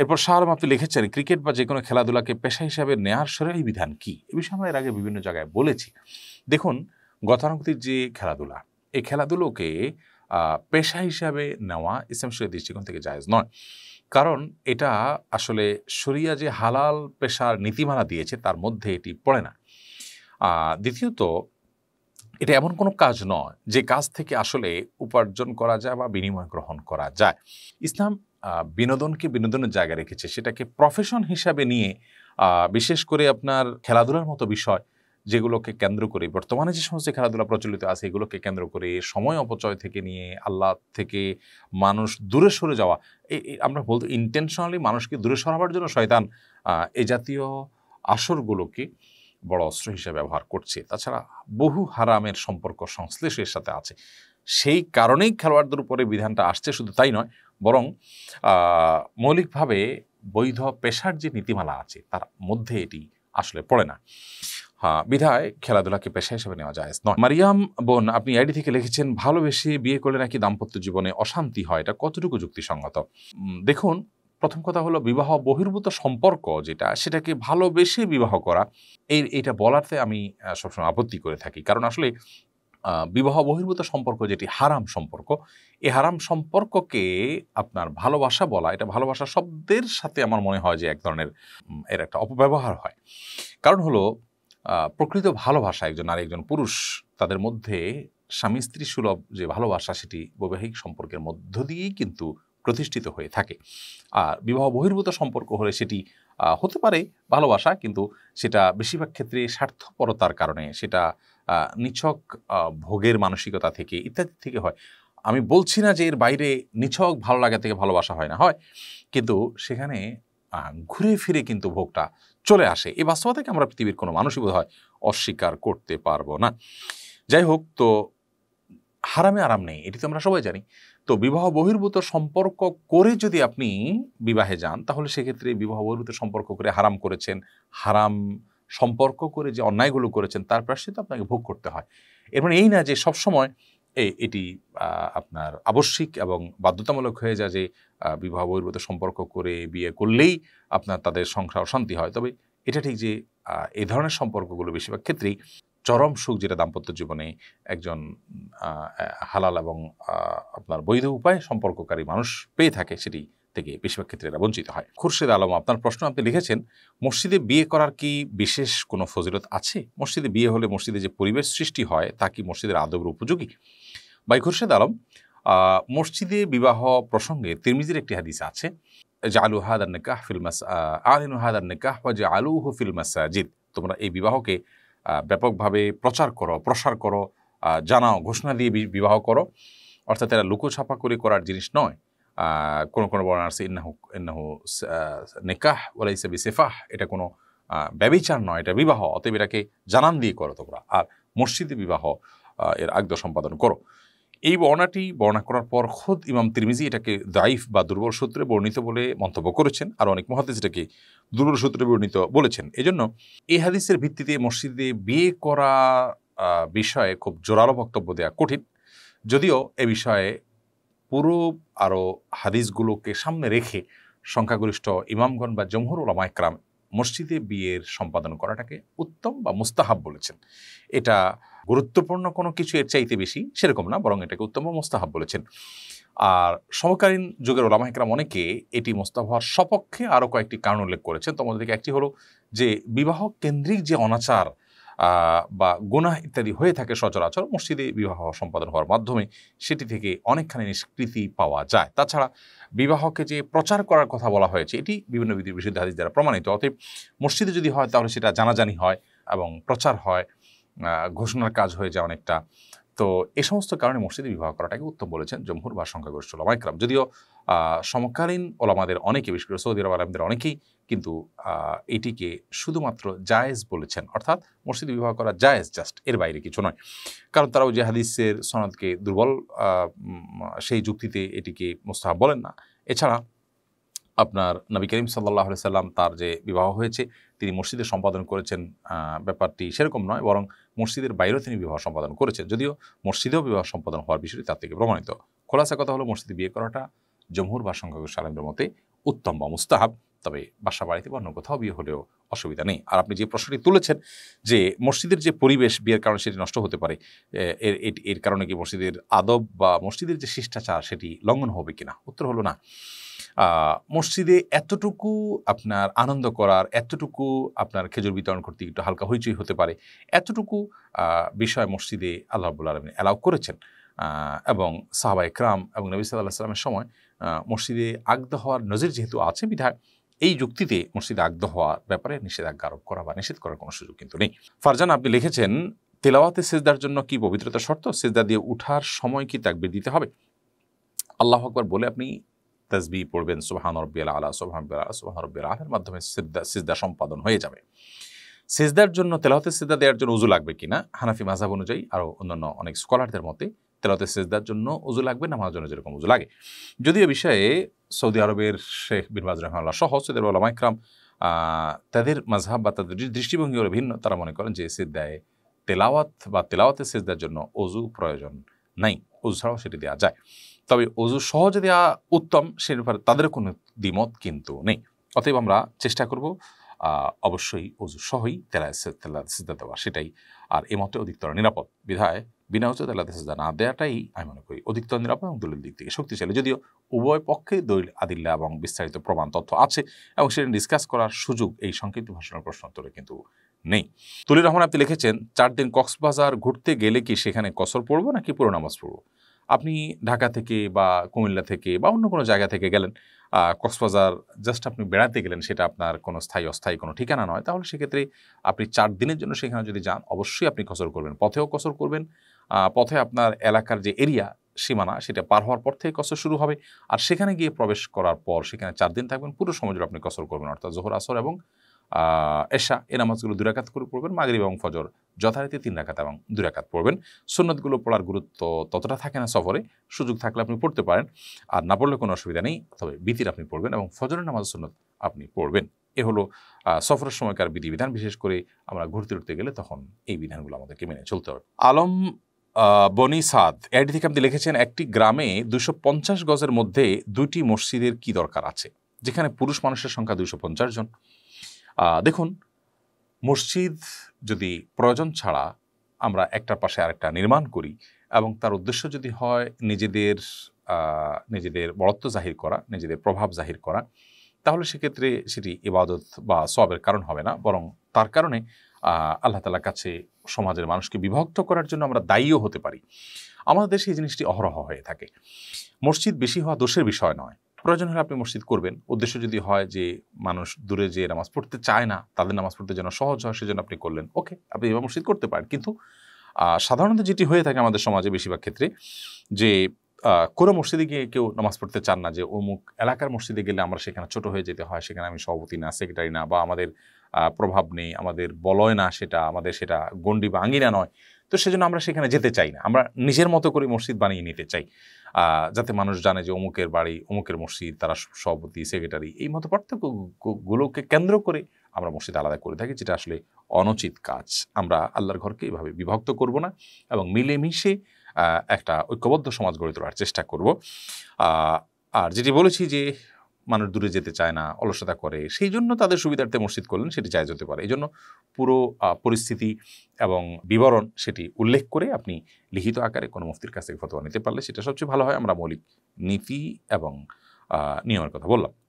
এরপর শাহ আপনি লিখেছেন ক্রিকেট বা যে কোনো খেলাধুলাকে পেশা হিসাবে নেয়ার এই বিধান কি এ বিষয়ে আমরা এর আগে বিভিন্ন জায়গায় বলেছি দেখুন গতানুগতির যে খেলাধুলা এই খেলাধুলোকে পেশা হিসাবে নেওয়া ইসলামশীল দৃষ্টিকোণ থেকে জায়জ নয় কারণ এটা আসলে শরিয়া যে হালাল পেশার নীতিমালা দিয়েছে তার মধ্যে এটি পড়ে না দ্বিতীয়ত এটা এমন কোনো কাজ নয় যে কাজ থেকে আসলে উপার্জন করা যায় বা বিনিময় গ্রহণ করা যায় ইসলাম বিনোদনকে বিনোদনের জায়গা রেখেছে সেটাকে প্রফেশন হিসাবে নিয়ে বিশেষ করে আপনার খেলাধুলার মতো বিষয় যেগুলোকে কেন্দ্র করে বর্তমানে যে সমস্ত খেলাধুলা প্রচলিত আছে এগুলোকে কেন্দ্র করে সময় অপচয় থেকে নিয়ে আল্লাহ থেকে মানুষ দূরে সরে যাওয়া আমরা বলতে ইন্টেনশনালি মানুষকে দূরে সরাবার জন্য শয়তান এ জাতীয় আসরগুলোকে বড় অস্ত্র হিসেবে ব্যবহার করছে তাছাড়া বহু হারামের সম্পর্ক সংশ্লেষের সাথে আছে সেই কারণেই খেলোয়াড়দের উপরে বিধানটা আসছে শুধু তাই নয় বরং মৌলিকভাবে বৈধ পেশার যে নীতিমালা আছে তার মধ্যে এটি আসলে পড়ে না হ্যাঁ বিধায় খেলাধুলাকে পেশা হিসেবে নেওয়া যায় নয় মারিয়াম বোন আপনি আইডি থেকে লিখেছেন ভালোবেসে বিয়ে করলে নাকি দাম্পত্য জীবনে অশান্তি হয় এটা কতটুকু যুক্তিসঙ্গত দেখুন প্রথম কথা হলো বিবাহ বহির্ভূত সম্পর্ক যেটা সেটাকে ভালোবেসে বিবাহ করা এই এটা বলাতে আমি সবসময় আপত্তি করে থাকি কারণ আসলে বিবাহ বহির্ভূত সম্পর্ক যেটি হারাম সম্পর্ক এই হারাম সম্পর্ককে আপনার ভালোবাসা বলা এটা ভালোবাসা শব্দের সাথে আমার মনে হয় যে এক ধরনের এর একটা অপব্যবহার হয় কারণ হলো প্রকৃত ভালোবাসা একজন আর একজন পুরুষ তাদের মধ্যে স্বামী স্ত্রী সুলভ যে ভালোবাসা সেটি বৈবাহিক সম্পর্কের মধ্য দিয়েই কিন্তু প্রতিষ্ঠিত হয়ে থাকে আর বিবাহ বহির্ভূত সম্পর্ক হলে সেটি হতে পারে ভালোবাসা কিন্তু সেটা বেশিরভাগ ক্ষেত্রে স্বার্থপরতার কারণে সেটা নিছক ভোগের মানসিকতা থেকে ইত্যাদি থেকে হয় আমি বলছি না যে এর বাইরে নিছক ভালো লাগা থেকে ভালোবাসা হয় না হয় কিন্তু সেখানে ঘুরে ফিরে কিন্তু ভোগটা চলে আসে এই বাস্তবতাকে আমরা পৃথিবীর কোনো মানুষই বোধ হয় অস্বীকার করতে পারবো না যাই হোক তো হারামে আরাম নেই এটি তো আমরা সবাই জানি তো বিবাহ বহির্ভূত সম্পর্ক করে যদি আপনি বিবাহে যান তাহলে সেক্ষেত্রে বিবাহ বহির্ভূত সম্পর্ক করে হারাম করেছেন হারাম সম্পর্ক করে যে অন্যায়গুলো করেছেন তার প্রাশ্চিত আপনাকে ভোগ করতে হয় এর মানে এই না যে সবসময় এটি আপনার আবশ্যিক এবং বাধ্যতামূলক হয়ে যায় যে বিবাহ বহির্ভূত সম্পর্ক করে বিয়ে করলেই আপনার তাদের সংসার অশান্তি হয় তবে এটা ঠিক যে এ ধরনের সম্পর্কগুলো বেশিরভাগ ক্ষেত্রেই চরম সুখ যেটা দাম্পত্য জীবনে একজন হালাল এবং আপনার বৈধ উপায়ে সম্পর্ককারী মানুষ পেয়ে থাকে সেটি থেকে বেশিরভাগ ক্ষেত্রে এরা বঞ্চিত হয় খুরশেদ আলম আপনার প্রশ্ন আপনি লিখেছেন মসজিদে বিয়ে করার কি বিশেষ কোনো ফজিলত আছে মসজিদে বিয়ে হলে মসজিদে যে পরিবেশ সৃষ্টি হয় তা কি মসজিদের আদবের উপযোগী বাই খুরশেদ আলম মসজিদে বিবাহ প্রসঙ্গে তিরমিজির একটি হাদিস আছে যে আলু হাদার নিকাহ ফিল্মাস আলিনু হাদার নিকাহ বা যে আলু হু জিদ তোমরা এই বিবাহকে ব্যাপকভাবে প্রচার করো প্রসার করো জানাও ঘোষণা দিয়ে বিবাহ করো অর্থাৎ এরা লুকোছাপা করে করার জিনিস নয় কোনো কোনো বর্ণনা আছে ইন্নাহু ইন্নাহু নিকাহ ওলাইসা সেফাহ এটা কোনো ব্যবিচার নয় এটা বিবাহ অতএব এটাকে জানান দিয়ে করো তোমরা আর মসজিদে বিবাহ এর আগ্দ সম্পাদন করো এই বর্ণাটি বর্ণনা করার পর খোদ ইমাম তিরমিজি এটাকে দাইফ বা দুর্বল সূত্রে বর্ণিত বলে মন্তব্য করেছেন আর অনেক মহাদেশ এটাকে দুর্বল সূত্রে বর্ণিত বলেছেন এজন্য এই হাদিসের ভিত্তিতে মসজিদে বিয়ে করা বিষয়ে খুব জোরালো বক্তব্য দেওয়া কঠিন যদিও এ বিষয়ে পুরো আরও হাদিসগুলোকে সামনে রেখে সংখ্যাগরিষ্ঠ ইমামগণ বা ওলামা ওলামাইকরাম মসজিদে বিয়ের সম্পাদন করাটাকে উত্তম বা মুস্তাহাব বলেছেন এটা গুরুত্বপূর্ণ কোনো কিছু এর চাইতে বেশি সেরকম না বরং এটাকে উত্তম বা মুস্তাহাব বলেছেন আর সমকালীন যুগের ওলামাহিকরাম অনেকে এটি মোস্তাহ হওয়ার সপক্ষে আরও কয়েকটি কারণ উল্লেখ করেছেন তোমাদের একটি হলো যে বিবাহ কেন্দ্রিক যে অনাচার বা গোনাহ ইত্যাদি হয়ে থাকে সচরাচর মসজিদে বিবাহ সম্পাদন হওয়ার মাধ্যমে সেটি থেকে অনেকখানি নিষ্কৃতি পাওয়া যায় তাছাড়া বিবাহকে যে প্রচার করার কথা বলা হয়েছে এটি বিভিন্ন বিধি বিশুদ্ধ হাদিস দ্বারা প্রমাণিত অতএব মসজিদে যদি হয় তাহলে সেটা জানাজানি হয় এবং প্রচার হয় ঘোষণার কাজ হয়ে যায় অনেকটা তো এ সমস্ত কারণে মসজিদে বিবাহ করাটাকে উত্তম বলেছেন জমহুর বা সংখ্যাগরিষ্ঠ ইকরাম যদিও সমকালীন ওলামাদের অনেকে বিশেষ করে সৌদি আরব আলমদের অনেকেই কিন্তু এটিকে শুধুমাত্র জায়েজ বলেছেন অর্থাৎ মসজিদে বিবাহ করা জায়েজ জাস্ট এর বাইরে কিছু নয় কারণ তারাও যে হাদিসের সনদকে দুর্বল সেই যুক্তিতে এটিকে মোস্তাহাব বলেন না এছাড়া আপনার নবী করিম সাল্লাহ সাল্লাম তার যে বিবাহ হয়েছে তিনি মসজিদে সম্পাদন করেছেন ব্যাপারটি সেরকম নয় বরং মসজিদের বাইরেও তিনি বিবাহ সম্পাদন করেছেন যদিও মসজিদেও বিবাহ সম্পাদন হওয়ার বিষয়টি তার থেকে প্রমাণিত খোলাসা কথা হলো মসজিদে বিয়ে করাটা জমহুর বা সংখ্যক সালামের মতে উত্তম বা মুস্তাহাব তবে বাসা বাড়িতে বা অন্য কোথাও বিয়ে হলেও অসুবিধা নেই আর আপনি যে প্রশ্নটি তুলেছেন যে মসজিদের যে পরিবেশ বিয়ের কারণে সেটি নষ্ট হতে পারে এর এর কারণে কি মসজিদের আদব বা মসজিদের যে শিষ্টাচার সেটি লঙ্ঘন হবে কিনা উত্তর হলো না মসজিদে এতটুকু আপনার আনন্দ করার এতটুকু আপনার খেজুর বিতরণ করতে একটু হালকা হইচই হতে পারে এতটুকু বিষয় মসজিদে আল্লাহ আব্বুল আলমিন অ্যালাউ করেছেন এবং সাহাবা ইকরাম এবং নবী সাল্লাহ সাল্লামের সময় মসজিদে আগদ হওয়ার নজির যেহেতু আছে বিধায় এই যুক্তিতে মসজিদে আগদ হওয়ার ব্যাপারে নিষেধাজ্ঞা আরোপ করা বা নিষেধ করার কোনো সুযোগ কিন্তু নেই ফারজান আপনি লিখেছেন তেলাওয়াতে সেজদার জন্য কি পবিত্রতা শর্ত সেজদা দিয়ে উঠার সময় কি তাকবির দিতে হবে আল্লাহ আকবর বলে আপনি তাজবি পড়বেন সোহান রব্বিআল আলা সোহান আলা সোহান রব্বিআল আলার মাধ্যমে সিদ্ধা সিজদা সম্পাদন হয়ে যাবে সিজদার জন্য তেলাহতে সিজদা দেওয়ার জন্য উজু লাগবে কিনা হানাফি মাঝাব অনুযায়ী আরও অন্যান্য অনেক স্কলারদের মতে তেলাতে সেজদার জন্য উজু লাগবে নামাজ জন্য যেরকম উজু লাগে যদিও বিষয়ে সৌদি আরবের শেখ বিনবাজ রহমাল্লাহ সহ সৌদি আরব তাদের মাঝহাব বা তাদের দৃষ্টিভঙ্গি হলো ভিন্ন তারা মনে করেন যে সিদ্দায় তেলাওয়াত বা তেলাওয়াতে সেজদার জন্য অজু প্রয়োজন নাই অজু ছাড়াও সেটি দেওয়া যায় তবে অজু সহজে দেওয়া উত্তম সে ব্যাপারে তাদের কোনো দ্বিমত কিন্তু নেই অতএব আমরা চেষ্টা করব অবশ্যই অজু সহই তেলা তেলা সিদ্ধা দেওয়া সেটাই আর এ মতে অধিকতর নিরাপদ বিধায় বিনা উচিত তেলা সিদ্ধা না দেওয়াটাই আমি মনে করি অধিকতর নিরাপদ এবং দলিল দিক থেকে শক্তিশালী যদিও উভয় পক্ষে দলিল আদিল্লা এবং বিস্তারিত প্রমাণ তথ্য আছে এবং সেটা ডিসকাস করার সুযোগ এই সংক্ষিপ্ত ভাষণের প্রশ্নোত্তরে কিন্তু নেই তুলির রহমান আপনি লিখেছেন চার দিন কক্সবাজার ঘুরতে গেলে কি সেখানে কসর পড়বো নাকি পুরো নামাজ পড়বো আপনি ঢাকা থেকে বা কুমিল্লা থেকে বা অন্য কোনো জায়গা থেকে গেলেন কক্সবাজার জাস্ট আপনি বেড়াতে গেলেন সেটা আপনার কোনো স্থায়ী অস্থায়ী কোনো ঠিকানা নয় তাহলে সেক্ষেত্রে আপনি চার দিনের জন্য সেখানে যদি যান অবশ্যই আপনি কসর করবেন পথেও কসর করবেন পথে আপনার এলাকার যে এরিয়া সীমানা সেটা পার হওয়ার পর থেকে কসর শুরু হবে আর সেখানে গিয়ে প্রবেশ করার পর সেখানে চার দিন থাকবেন পুরো সময় আপনি কসর করবেন অর্থাৎ জোহর আসর এবং এশা এ নামাজগুলো দুরাকাত করে পড়বেন মাগরিব এবং ফজর যথারীতি তিন রাখাত এবং দুরাকাত পড়বেন সুন্নতগুলো পড়ার গুরুত্ব ততটা থাকে না সফরে সুযোগ থাকলে আপনি পড়তে পারেন আর না পড়লে কোনো অসুবিধা নেই তবে বিতির আপনি পড়বেন এবং ফজরের নামাজ সুন্নত আপনি পড়বেন এ হলো সফরের সময়কার বিধিবিধান বিশেষ করে আমরা ঘুরতে উঠতে গেলে তখন এই বিধানগুলো আমাদেরকে মেনে চলতে হবে আলম বনি সাদ এটি থেকে আপনি লিখেছেন একটি গ্রামে দুশো গজের মধ্যে দুটি মসজিদের কি দরকার আছে যেখানে পুরুষ মানুষের সংখ্যা দুশো জন দেখুন মসজিদ যদি প্রয়োজন ছাড়া আমরা একটার পাশে আরেকটা নির্মাণ করি এবং তার উদ্দেশ্য যদি হয় নিজেদের নিজেদের বরত্ব জাহির করা নিজেদের প্রভাব জাহির করা তাহলে সেক্ষেত্রে সেটি ইবাদত বা সবের কারণ হবে না বরং তার কারণে আল্লাহ তালার কাছে সমাজের মানুষকে বিভক্ত করার জন্য আমরা দায়ীও হতে পারি আমাদের দেশে এই জিনিসটি অহরহ হয়ে থাকে মসজিদ বেশি হওয়া দোষের বিষয় নয় প্রয়োজন হলে আপনি মসজিদ করবেন উদ্দেশ্য যদি হয় যে মানুষ দূরে যে নামাজ পড়তে চায় না তাদের নামাজ পড়তে যেন সহজ হয় সেজন্য আপনি করলেন ওকে আপনি এবার মসজিদ করতে পারেন কিন্তু সাধারণত যেটি হয়ে থাকে আমাদের সমাজে বেশিরভাগ ক্ষেত্রে যে কোনো মসজিদে গিয়ে কেউ নামাজ পড়তে চান না যে অমুক এলাকার মসজিদে গেলে আমরা সেখানে ছোট হয়ে যেতে হয় সেখানে আমি সভাপতি না সেক্রেটারি না বা আমাদের প্রভাব নেই আমাদের বলয় না সেটা আমাদের সেটা গণ্ডি বা আঙিনা নয় তো সেজন্য আমরা সেখানে যেতে চাই না আমরা নিজের মতো করে মসজিদ বানিয়ে নিতে চাই যাতে মানুষ জানে যে অমুকের বাড়ি অমুকের মসজিদ তারা সভাপতি সেক্রেটারি এই মতো পার্থক্যগুলোকে কেন্দ্র করে আমরা মসজিদ আলাদা করে থাকি যেটা আসলে অনুচিত কাজ আমরা আল্লাহর ঘরকে এভাবে বিভক্ত করব না এবং মিলেমিশে একটা ঐক্যবদ্ধ সমাজ গড়ে তোলার চেষ্টা করব আর যেটি বলেছি যে মানুষ দূরে যেতে চায় না অলসতা করে সেই জন্য তাদের সুবিধার্থে মসজিদ করলেন সেটি জায়জ যেতে পারে এই জন্য পুরো পরিস্থিতি এবং বিবরণ সেটি উল্লেখ করে আপনি লিখিত আকারে কোনো মুফতির কাছ থেকে ফতোয়া নিতে পারলে সেটা সবচেয়ে ভালো হয় আমরা মৌলিক নীতি এবং নিয়মের কথা বললাম